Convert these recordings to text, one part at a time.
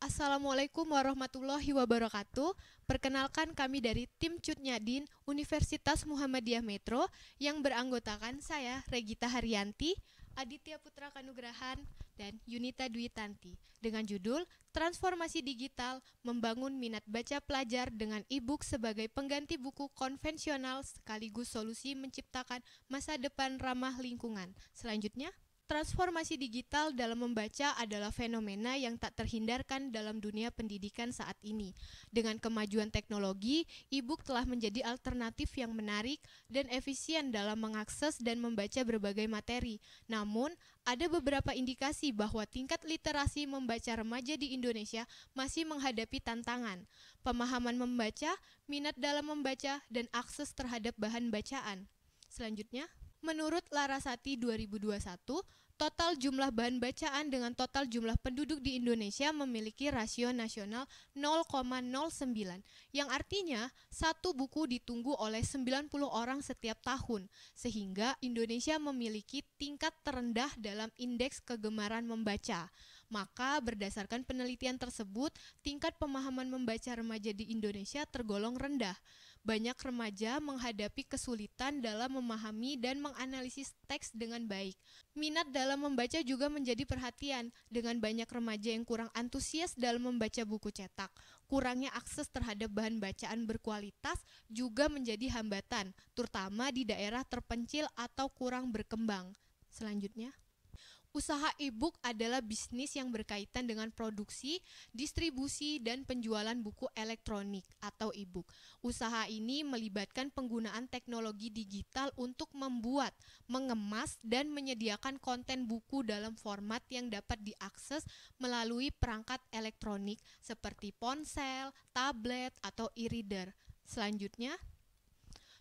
Assalamualaikum warahmatullahi wabarakatuh. Perkenalkan kami dari tim Cutnyadin Universitas Muhammadiyah Metro yang beranggotakan saya Regita Haryanti, Aditya Putra Kanugrahan, dan Yunita Dwi Tanti dengan judul Transformasi Digital Membangun Minat Baca Pelajar dengan e-book sebagai pengganti buku konvensional sekaligus solusi menciptakan masa depan ramah lingkungan. Selanjutnya, Transformasi digital dalam membaca adalah fenomena yang tak terhindarkan dalam dunia pendidikan saat ini. Dengan kemajuan teknologi, e-book telah menjadi alternatif yang menarik dan efisien dalam mengakses dan membaca berbagai materi. Namun, ada beberapa indikasi bahwa tingkat literasi membaca remaja di Indonesia masih menghadapi tantangan. Pemahaman membaca, minat dalam membaca, dan akses terhadap bahan bacaan. Selanjutnya, Menurut Larasati 2021, total jumlah bahan bacaan dengan total jumlah penduduk di Indonesia memiliki rasio nasional 0,09 yang artinya satu buku ditunggu oleh 90 orang setiap tahun sehingga Indonesia memiliki tingkat terendah dalam indeks kegemaran membaca. Maka berdasarkan penelitian tersebut, tingkat pemahaman membaca remaja di Indonesia tergolong rendah banyak remaja menghadapi kesulitan dalam memahami dan menganalisis teks dengan baik. Minat dalam membaca juga menjadi perhatian dengan banyak remaja yang kurang antusias dalam membaca buku cetak. Kurangnya akses terhadap bahan bacaan berkualitas juga menjadi hambatan, terutama di daerah terpencil atau kurang berkembang. Selanjutnya Usaha e-book adalah bisnis yang berkaitan dengan produksi, distribusi, dan penjualan buku elektronik atau e-book. Usaha ini melibatkan penggunaan teknologi digital untuk membuat, mengemas, dan menyediakan konten buku dalam format yang dapat diakses melalui perangkat elektronik seperti ponsel, tablet, atau e-reader. Selanjutnya,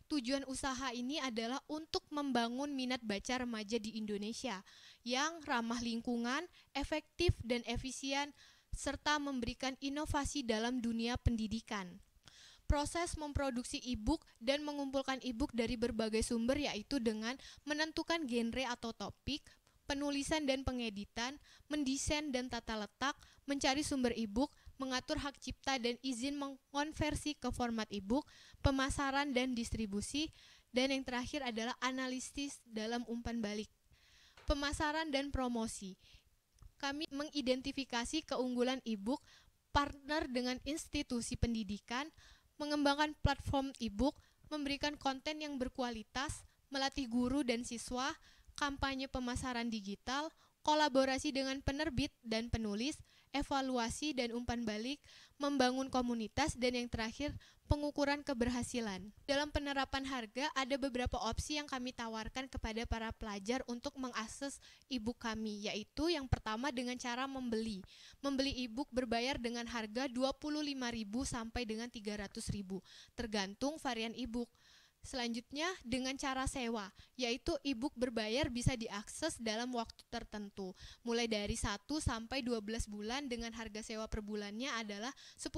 tujuan usaha ini adalah untuk membangun minat baca remaja di Indonesia yang ramah lingkungan, efektif dan efisien serta memberikan inovasi dalam dunia pendidikan. Proses memproduksi e-book dan mengumpulkan e-book dari berbagai sumber yaitu dengan menentukan genre atau topik, penulisan dan pengeditan, mendesain dan tata letak, mencari sumber e-book, mengatur hak cipta dan izin mengkonversi ke format e-book, pemasaran dan distribusi, dan yang terakhir adalah analisis dalam umpan balik. Pemasaran dan promosi. Kami mengidentifikasi keunggulan e-book, partner dengan institusi pendidikan, mengembangkan platform e-book, memberikan konten yang berkualitas, melatih guru dan siswa, kampanye pemasaran digital, kolaborasi dengan penerbit dan penulis, evaluasi dan umpan balik, membangun komunitas, dan yang terakhir pengukuran keberhasilan. Dalam penerapan harga, ada beberapa opsi yang kami tawarkan kepada para pelajar untuk mengakses e kami, yaitu yang pertama dengan cara membeli. Membeli e berbayar dengan harga 25.000 sampai dengan 300.000, tergantung varian e-book. Selanjutnya dengan cara sewa, yaitu e-book berbayar bisa diakses dalam waktu tertentu, mulai dari 1 sampai 12 bulan dengan harga sewa per bulannya adalah 10.000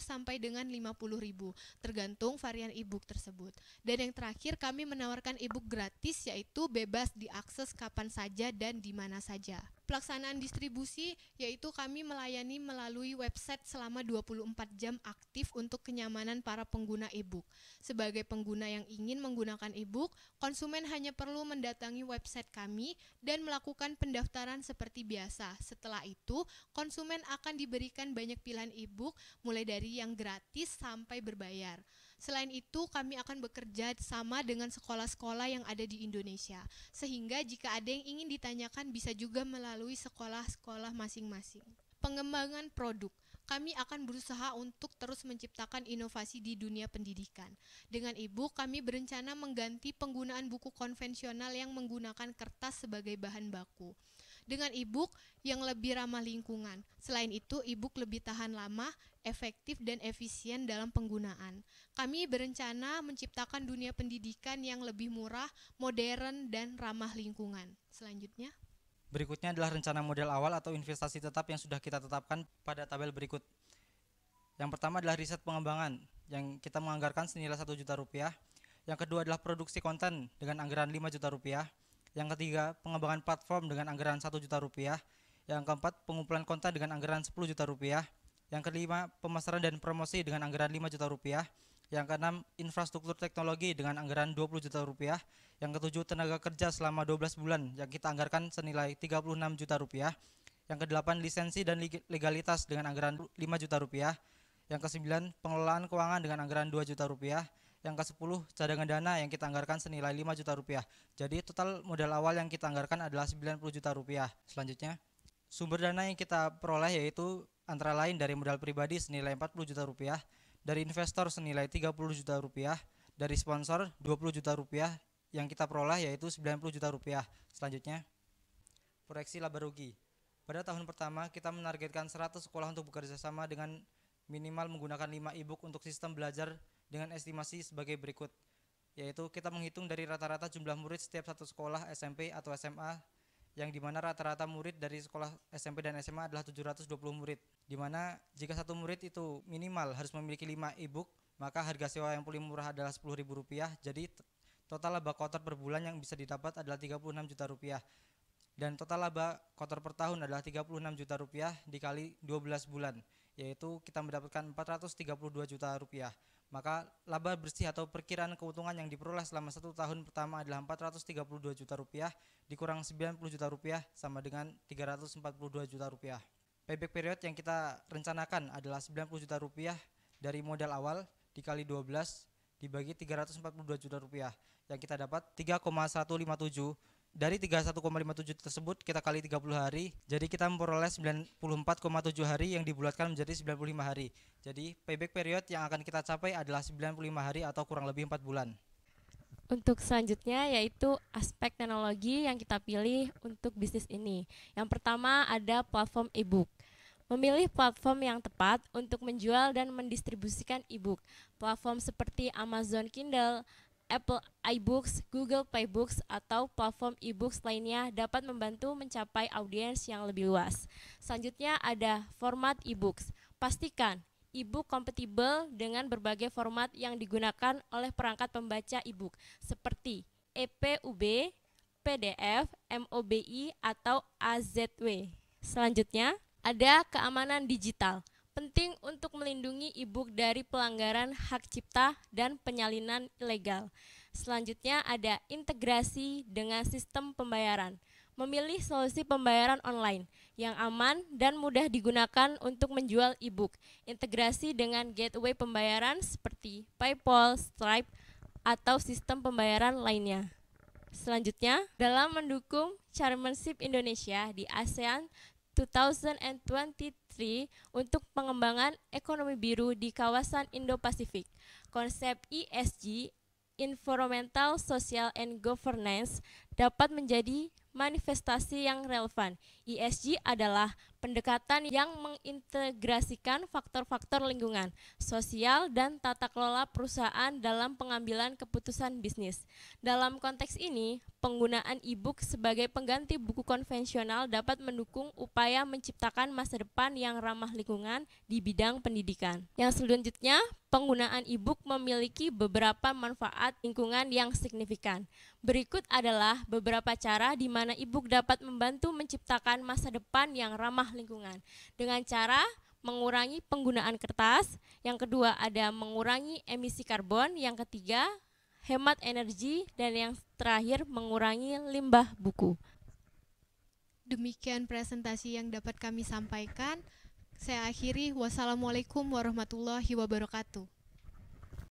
sampai dengan 50.000, tergantung varian e-book tersebut. Dan yang terakhir kami menawarkan e-book gratis yaitu bebas diakses kapan saja dan di mana saja. Pelaksanaan distribusi yaitu kami melayani melalui website selama 24 jam aktif untuk kenyamanan para pengguna e-book. Sebagai pengguna yang ingin menggunakan e-book, konsumen hanya perlu mendatangi website kami dan melakukan pendaftaran seperti biasa. Setelah itu, konsumen akan diberikan banyak pilihan e-book mulai dari yang gratis sampai berbayar. Selain itu, kami akan bekerja sama dengan sekolah-sekolah yang ada di Indonesia, sehingga jika ada yang ingin ditanyakan bisa juga melalui sekolah-sekolah masing-masing. Pengembangan produk, kami akan berusaha untuk terus menciptakan inovasi di dunia pendidikan. Dengan ibu, kami berencana mengganti penggunaan buku konvensional yang menggunakan kertas sebagai bahan baku dengan e yang lebih ramah lingkungan. Selain itu, e lebih tahan lama, efektif, dan efisien dalam penggunaan. Kami berencana menciptakan dunia pendidikan yang lebih murah, modern, dan ramah lingkungan. Selanjutnya. Berikutnya adalah rencana model awal atau investasi tetap yang sudah kita tetapkan pada tabel berikut. Yang pertama adalah riset pengembangan yang kita menganggarkan senilai satu juta rupiah. Yang kedua adalah produksi konten dengan anggaran 5 juta rupiah. Yang ketiga, pengembangan platform dengan anggaran 1 juta rupiah. Yang keempat, pengumpulan konten dengan anggaran 10 juta rupiah. Yang kelima, pemasaran dan promosi dengan anggaran 5 juta rupiah. Yang keenam, infrastruktur teknologi dengan anggaran 20 juta rupiah. Yang ketujuh, tenaga kerja selama 12 bulan yang kita anggarkan senilai 36 juta rupiah. Yang kedelapan, lisensi dan legalitas dengan anggaran 5 juta rupiah. Yang kesembilan, pengelolaan keuangan dengan anggaran 2 juta rupiah yang ke-10 cadangan dana yang kita anggarkan senilai 5 juta rupiah. Jadi total modal awal yang kita anggarkan adalah 90 juta rupiah. Selanjutnya, sumber dana yang kita peroleh yaitu antara lain dari modal pribadi senilai 40 juta rupiah, dari investor senilai 30 juta rupiah, dari sponsor 20 juta rupiah yang kita peroleh yaitu 90 juta rupiah. Selanjutnya, proyeksi laba rugi. Pada tahun pertama, kita menargetkan 100 sekolah untuk bekerja sama dengan minimal menggunakan 5 e-book untuk sistem belajar dengan estimasi sebagai berikut yaitu kita menghitung dari rata-rata jumlah murid setiap satu sekolah SMP atau SMA yang dimana rata-rata murid dari sekolah SMP dan SMA adalah 720 murid dimana jika satu murid itu minimal harus memiliki 5 e-book maka harga sewa yang paling murah adalah Rp10.000 jadi total laba kotor per bulan yang bisa didapat adalah 36 juta rupiah dan total laba kotor per tahun adalah 36 juta rupiah dikali 12 bulan yaitu kita mendapatkan 432 juta rupiah maka laba bersih atau perkiraan keuntungan yang diperoleh selama satu tahun pertama adalah 432 juta rupiah dikurang 90 juta rupiah sama dengan 342 juta rupiah. Payback period yang kita rencanakan adalah 90 juta rupiah dari modal awal dikali 12 dibagi 342 juta rupiah yang kita dapat 3,157 dari 31,57 tersebut kita kali 30 hari, jadi kita memperoleh 94,7 hari yang dibulatkan menjadi 95 hari. Jadi payback period yang akan kita capai adalah 95 hari atau kurang lebih 4 bulan. Untuk selanjutnya yaitu aspek teknologi yang kita pilih untuk bisnis ini. Yang pertama ada platform e-book. Memilih platform yang tepat untuk menjual dan mendistribusikan e-book. Platform seperti Amazon Kindle, Apple iBooks, Google Play Books, atau platform e-books lainnya dapat membantu mencapai audiens yang lebih luas. Selanjutnya ada format e-books. Pastikan e-book kompatibel dengan berbagai format yang digunakan oleh perangkat pembaca e-book seperti EPUB, PDF, MOBI, atau AZW. Selanjutnya ada keamanan digital penting untuk melindungi e dari pelanggaran hak cipta dan penyalinan ilegal. Selanjutnya ada integrasi dengan sistem pembayaran. Memilih solusi pembayaran online yang aman dan mudah digunakan untuk menjual e-book. Integrasi dengan gateway pembayaran seperti PayPal, Stripe, atau sistem pembayaran lainnya. Selanjutnya, dalam mendukung chairmanship Indonesia di ASEAN 2023 untuk pengembangan ekonomi biru di kawasan Indo-Pasifik. Konsep ESG Environmental, Social, and Governance dapat menjadi manifestasi yang relevan ESG adalah pendekatan yang mengintegrasikan faktor-faktor lingkungan, sosial, dan tata kelola perusahaan dalam pengambilan keputusan bisnis. Dalam konteks ini, penggunaan e-book sebagai pengganti buku konvensional dapat mendukung upaya menciptakan masa depan yang ramah lingkungan di bidang pendidikan. Yang selanjutnya, penggunaan e-book memiliki beberapa manfaat lingkungan yang signifikan. Berikut adalah beberapa cara di mana e-book dapat membantu menciptakan masa depan yang ramah lingkungan dengan cara mengurangi penggunaan kertas, yang kedua ada mengurangi emisi karbon, yang ketiga hemat energi, dan yang terakhir mengurangi limbah buku. Demikian presentasi yang dapat kami sampaikan. Saya akhiri, wassalamualaikum warahmatullahi wabarakatuh.